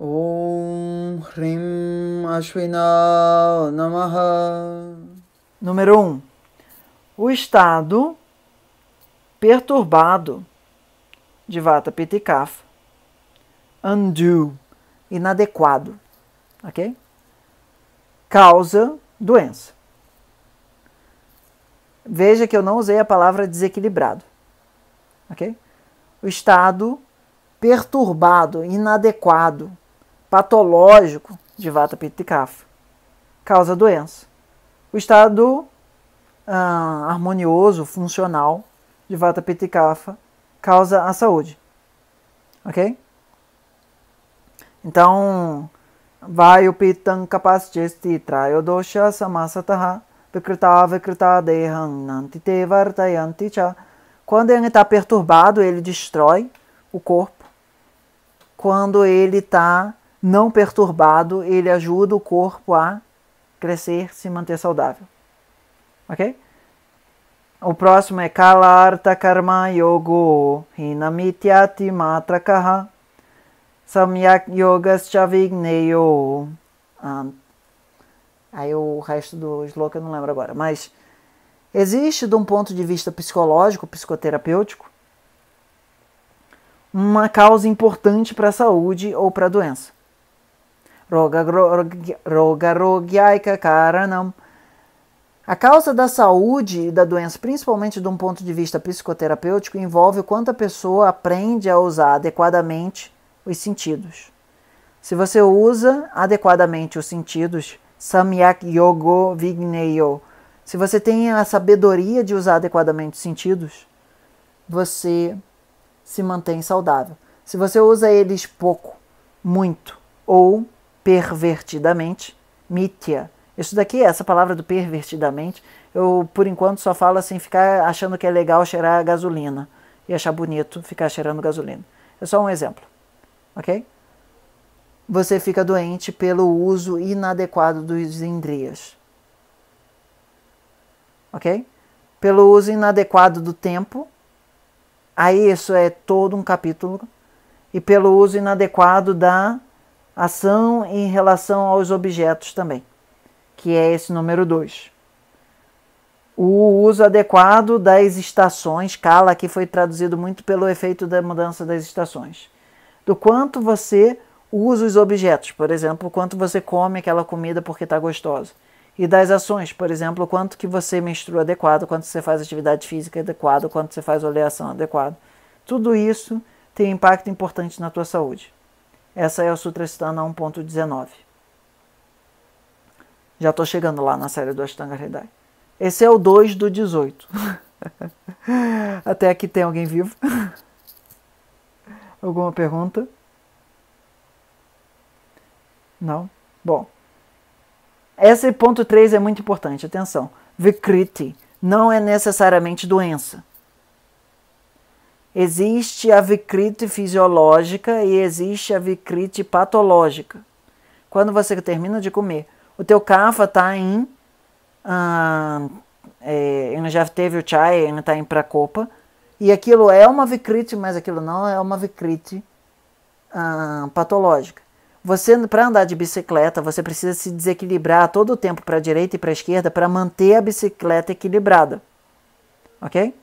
Om Hrim Ashwina Namaha. Número 1. Um, o estado perturbado de Vata Pitikafa. Undue, inadequado, ok? Causa doença. Veja que eu não usei a palavra desequilibrado, ok? O estado perturbado, inadequado patológico de vata pitta causa doença. O estado ah, harmonioso, funcional de vata pitta causa a saúde. Ok? Então, vai o pitam kapaschisti trayodosha samasataha vikrita vikrita deham nantite vartayanti cha. Quando ele está perturbado, ele destrói o corpo. Quando ele está não perturbado, ele ajuda o corpo a crescer, se manter saudável. Ok? O próximo é Kalarta Karma Yogo Hinamityati Matrakaha Samyak Yogas Chavigneyo. Ah, aí o resto do slogan eu não lembro agora. Mas existe, de um ponto de vista psicológico, psicoterapêutico, uma causa importante para a saúde ou para a doença rogarogyayka karanam. A causa da saúde e da doença, principalmente de um ponto de vista psicoterapêutico, envolve o quanto a pessoa aprende a usar adequadamente os sentidos. Se você usa adequadamente os sentidos, samyak yogo vigneyo, se você tem a sabedoria de usar adequadamente os sentidos, você se mantém saudável. Se você usa eles pouco, muito ou pervertidamente, mitya. Isso daqui, essa palavra do pervertidamente, eu por enquanto só falo assim, ficar achando que é legal cheirar gasolina e achar bonito ficar cheirando gasolina. É só um exemplo, ok? Você fica doente pelo uso inadequado dos indrias, ok? Pelo uso inadequado do tempo, aí isso é todo um capítulo, e pelo uso inadequado da ação em relação aos objetos também, que é esse número 2. O uso adequado das estações, cala aqui foi traduzido muito pelo efeito da mudança das estações. Do quanto você usa os objetos, por exemplo, quanto você come aquela comida porque está gostosa. E das ações, por exemplo, quanto que você menstrua adequado, quanto você faz atividade física adequada, quanto você faz oleação adequada. Tudo isso tem impacto importante na tua saúde. Essa é o Sutra Stana 1.19. Já estou chegando lá na série do Ashtanga Hridaya. Esse é o 2 do 18. Até aqui tem alguém vivo? Alguma pergunta? Não? Bom. Esse ponto 3 é muito importante, atenção. Vikriti não é necessariamente doença. Existe a vicrite fisiológica e existe a vicrite patológica. Quando você termina de comer, o teu kafa está em, ah, é, ele já teve o chai, ele está em copa e aquilo é uma vicrite, mas aquilo não é uma vicrite ah, patológica. Você, para andar de bicicleta, você precisa se desequilibrar todo o tempo para a direita e para a esquerda para manter a bicicleta equilibrada. Ok?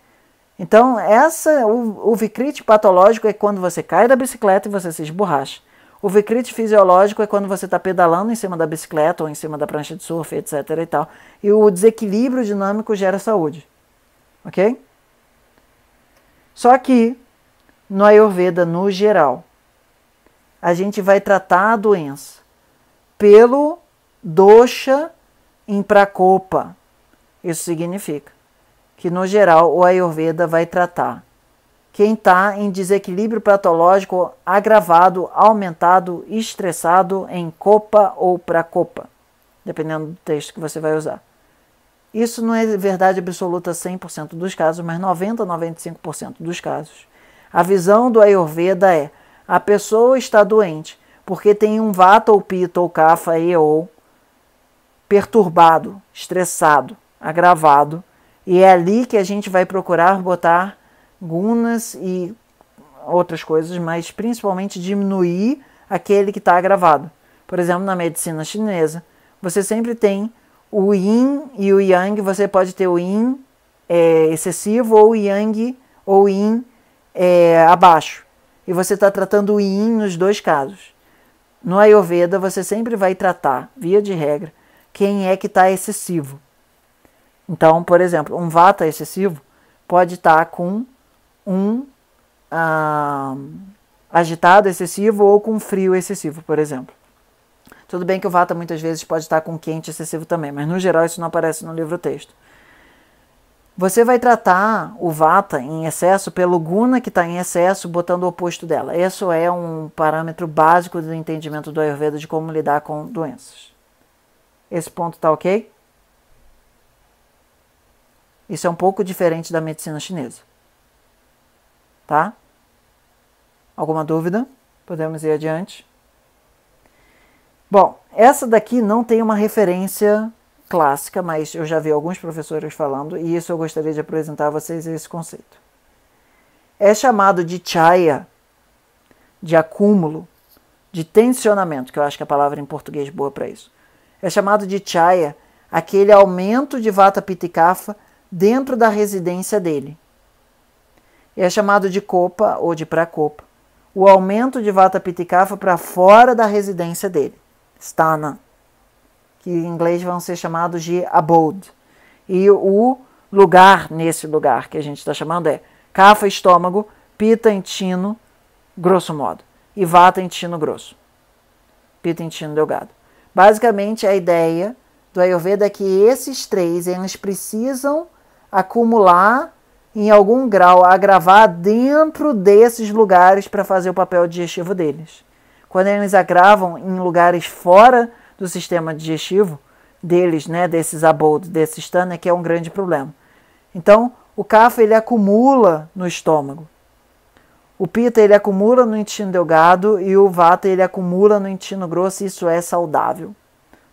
Então, essa, o, o patológico é quando você cai da bicicleta e você se esborracha. O vicrite fisiológico é quando você está pedalando em cima da bicicleta ou em cima da prancha de surf, etc. E, tal. e o desequilíbrio dinâmico gera saúde. Ok? Só que, no Ayurveda, no geral, a gente vai tratar a doença pelo dosha em prakopa. Isso significa que no geral o Ayurveda vai tratar. Quem está em desequilíbrio patológico agravado, aumentado, estressado em copa ou para copa, dependendo do texto que você vai usar. Isso não é verdade absoluta 100% dos casos, mas 90 a 95% dos casos. A visão do Ayurveda é: a pessoa está doente porque tem um vata ou pita ou kafa e ou perturbado, estressado, agravado e é ali que a gente vai procurar botar gunas e outras coisas, mas principalmente diminuir aquele que está agravado. Por exemplo, na medicina chinesa, você sempre tem o yin e o yang, você pode ter o yin é, excessivo ou o yang ou yin é, abaixo. E você está tratando o yin nos dois casos. No Ayurveda, você sempre vai tratar, via de regra, quem é que está excessivo. Então, por exemplo, um vata excessivo pode estar com um ah, agitado excessivo ou com frio excessivo, por exemplo. Tudo bem que o vata muitas vezes pode estar com quente excessivo também, mas no geral isso não aparece no livro texto. Você vai tratar o vata em excesso pelo guna que está em excesso, botando o oposto dela. Isso é um parâmetro básico do entendimento do Ayurveda de como lidar com doenças. Esse ponto está ok? Isso é um pouco diferente da medicina chinesa. Tá? Alguma dúvida? Podemos ir adiante. Bom, essa daqui não tem uma referência clássica, mas eu já vi alguns professores falando, e isso eu gostaria de apresentar a vocês esse conceito. É chamado de chaya, de acúmulo, de tensionamento, que eu acho que a palavra em português é boa para isso. É chamado de chaya aquele aumento de vata pitikafa dentro da residência dele. É chamado de copa ou de pracopa. O aumento de vata pitikafa para fora da residência dele, stana, que em inglês vão ser chamados de abode. E o lugar nesse lugar que a gente está chamando é cafa estômago, pita intestino grosso modo e vata intestino grosso, pita intestino delgado. Basicamente a ideia do Ayurveda é que esses três eles precisam acumular em algum grau, agravar dentro desses lugares para fazer o papel digestivo deles. Quando eles agravam em lugares fora do sistema digestivo deles, né, desses aboldos, desses tana, é que é um grande problema. Então, o kafa ele acumula no estômago. O pita ele acumula no intestino delgado e o vata ele acumula no intestino grosso, e isso é saudável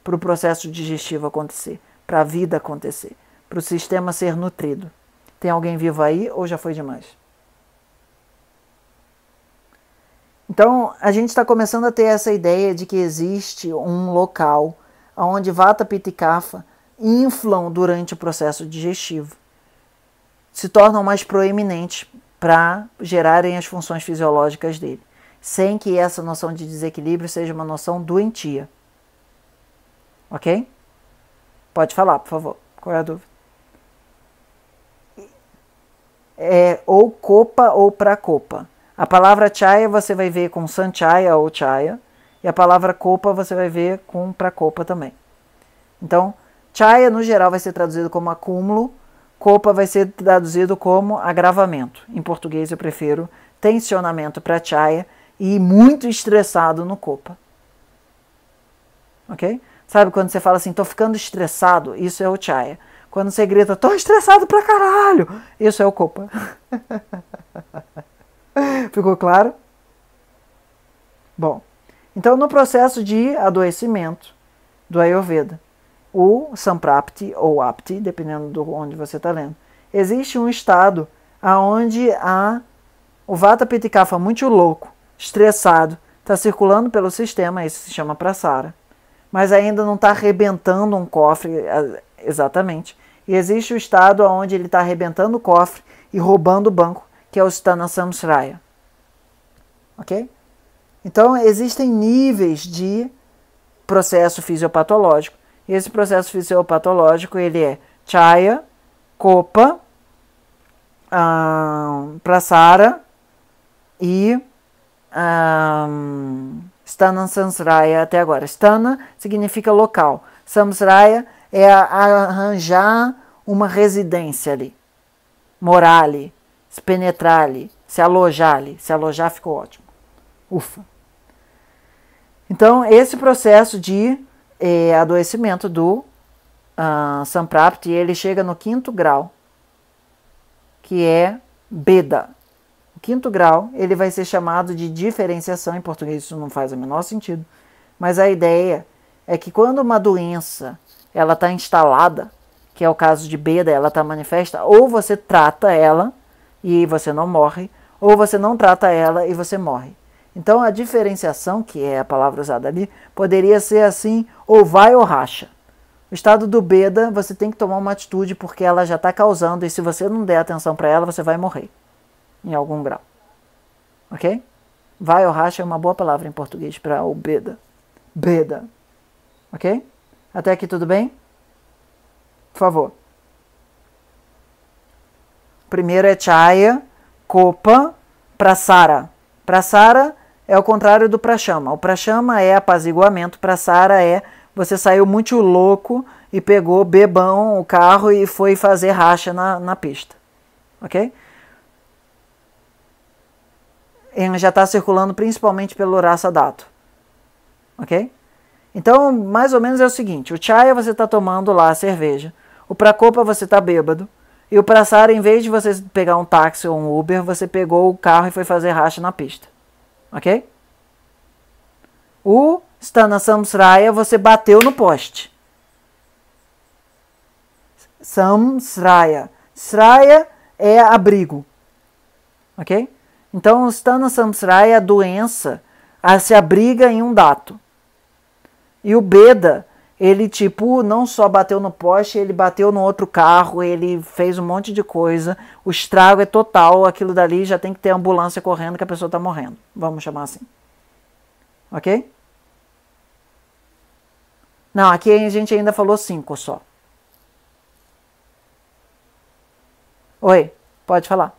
para o processo digestivo acontecer, para a vida acontecer para o sistema ser nutrido. Tem alguém vivo aí ou já foi demais? Então, a gente está começando a ter essa ideia de que existe um local onde vata pita e kapha inflam durante o processo digestivo, se tornam mais proeminentes para gerarem as funções fisiológicas dele, sem que essa noção de desequilíbrio seja uma noção doentia. Ok? Pode falar, por favor. Qual é a dúvida? é, ou copa ou para copa. A palavra chaya você vai ver com sanchaya ou chaya, e a palavra copa você vai ver com para copa também. Então, chaya no geral vai ser traduzido como acúmulo, copa vai ser traduzido como agravamento. Em português eu prefiro tensionamento para chaya e muito estressado no copa. Ok? Sabe quando você fala assim, tô ficando estressado? Isso é o chaya. Quando você grita, tô estressado pra caralho, isso é o culpa. Ficou claro? Bom, então no processo de adoecimento do Ayurveda, o Samprapti ou Apti, dependendo de onde você está lendo, existe um estado aonde a, o Vata Pitikafa muito louco, estressado, está circulando pelo sistema, isso se chama Prasara, mas ainda não está arrebentando um cofre exatamente. E existe o estado onde ele está arrebentando o cofre e roubando o banco, que é o Stana Samsraya. Ok? Então, existem níveis de processo fisiopatológico. E esse processo fisiopatológico ele é Chaya, Copa, um, Prasara e um, Stana Samsraya até agora. Stana significa local. Samsraya é arranjar uma residência ali, morar ali, se penetrar ali, se alojar ali. Se alojar ficou ótimo. Ufa! Então, esse processo de é, adoecimento do uh, ah, Samprapti, ele chega no quinto grau, que é Beda. O quinto grau, ele vai ser chamado de diferenciação, em português isso não faz o menor sentido, mas a ideia é que quando uma doença ela está instalada, que é o caso de Beda, ela está manifesta, ou você trata ela e você não morre, ou você não trata ela e você morre. Então a diferenciação, que é a palavra usada ali, poderia ser assim, ou vai ou racha. O estado do Beda, você tem que tomar uma atitude porque ela já está causando, e se você não der atenção para ela, você vai morrer, em algum grau. Ok? Vai ou racha é uma boa palavra em português para o Beda. Beda. Ok? Até aqui tudo bem? Por favor. Primeiro é Chaya, Copa, Prasara. Prasara é o contrário do Prachama. O Prachama é apaziguamento, Prasara é você saiu muito louco e pegou bebão o carro e foi fazer racha na, na pista. Ok? Ele já está circulando principalmente pelo Raça Dato. Ok? Então, mais ou menos é o seguinte: o chaya você está tomando lá a cerveja, o pracopa você está bêbado, e o praçara, em vez de você pegar um táxi ou um Uber, você pegou o carro e foi fazer racha na pista. Ok? O Stana Samsraya você bateu no poste. Samsraya. Sraya é abrigo. Ok? Então, o Stana Samsraya, a doença, a se abriga em um dato. E o Beda, ele tipo não só bateu no poste, ele bateu no outro carro, ele fez um monte de coisa. O estrago é total, aquilo dali já tem que ter ambulância correndo que a pessoa tá morrendo. Vamos chamar assim. OK? Não, aqui a gente ainda falou cinco só. Oi, pode falar.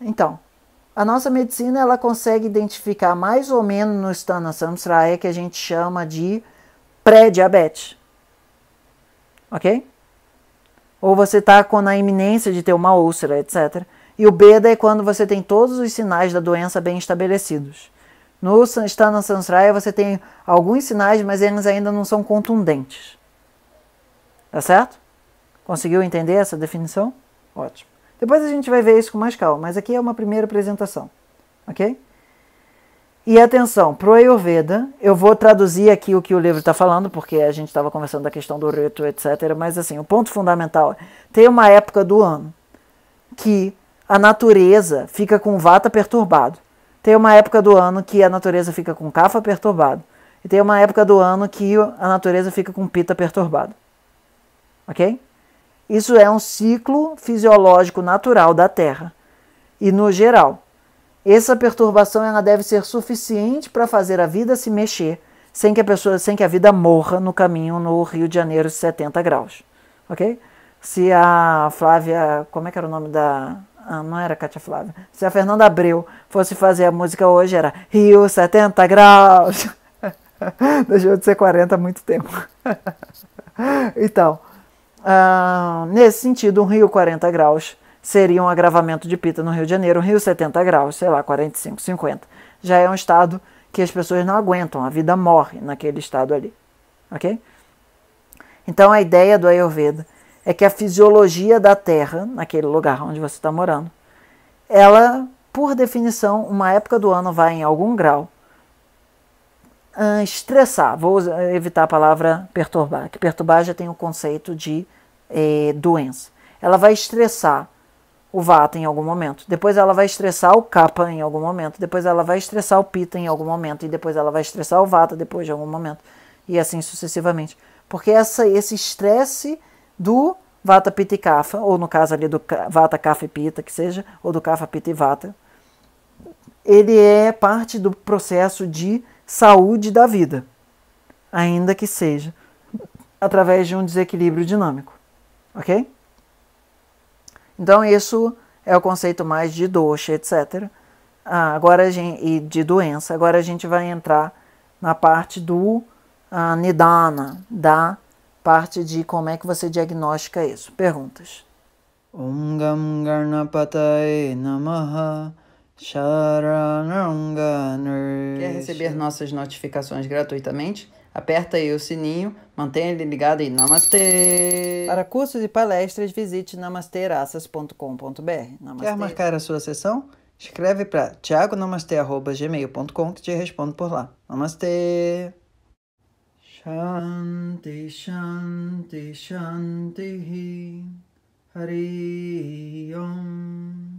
Então, a nossa medicina ela consegue identificar mais ou menos no Stana Samsraya que a gente chama de pré-diabetes. Ok? Ou você está com a iminência de ter uma úlcera, etc. E o Beda é quando você tem todos os sinais da doença bem estabelecidos. No Stana Samsraya você tem alguns sinais, mas eles ainda não são contundentes. Tá certo? Conseguiu entender essa definição? Ótimo. Depois a gente vai ver isso com mais calma, mas aqui é uma primeira apresentação, ok? E atenção, pro Ayurveda, eu vou traduzir aqui o que o livro está falando, porque a gente estava conversando da questão do rito, etc. Mas assim, o ponto fundamental é tem uma época do ano que a natureza fica com vata perturbado. Tem uma época do ano que a natureza fica com kafa perturbado. E tem uma época do ano que a natureza fica com pita perturbado. Ok? Isso é um ciclo fisiológico natural da Terra e no geral. Essa perturbação ela deve ser suficiente para fazer a vida se mexer, sem que a pessoa, sem que a vida morra no caminho no Rio de Janeiro de 70 graus, OK? Se a Flávia, como é que era o nome da ah, não era Cátia Flávia. Se a Fernanda Abreu fosse fazer a música hoje, era Rio 70 graus. Deixou de ser 40 há muito tempo. então, ah, nesse sentido, um rio 40 graus seria um agravamento de pita no Rio de Janeiro, um rio 70 graus, sei lá, 45, 50. Já é um estado que as pessoas não aguentam, a vida morre naquele estado ali, ok? Então a ideia do Ayurveda é que a fisiologia da Terra, naquele lugar onde você está morando, ela, por definição, uma época do ano vai em algum grau uh, estressar, vou eh, evitar a palavra perturbar, que perturbar já tem o conceito de eh, doença. Ela vai estressar o vata em algum momento, depois ela vai estressar o capa em algum momento, depois ela vai estressar o pita em algum momento, e depois ela vai estressar o vata depois de algum momento, e assim sucessivamente. Porque essa, esse estresse do vata, pita e kapha, ou no caso ali do vata, kapha e pita, que seja, ou do kapha, pita e vata, ele é parte do processo de saúde da vida, ainda que seja através de um desequilíbrio dinâmico, ok? Então isso é o conceito mais de doxa, etc. Ah, agora gente, e de doença. Agora a gente vai entrar na parte do ah, nidana, da parte de como é que você diagnostica isso. Perguntas. Om Gam Garnapataye Namaha Quer receber nossas notificações gratuitamente? Aperta aí o sininho, mantenha ele ligado e Namastê! Para cursos e palestras, visite namasterassas.com.br. Quer marcar a sua sessão? Escreve para tiagonamastê.gmail.com que te respondo por lá. Namastê! Shanti, Shanti, Shanti, Hari Om.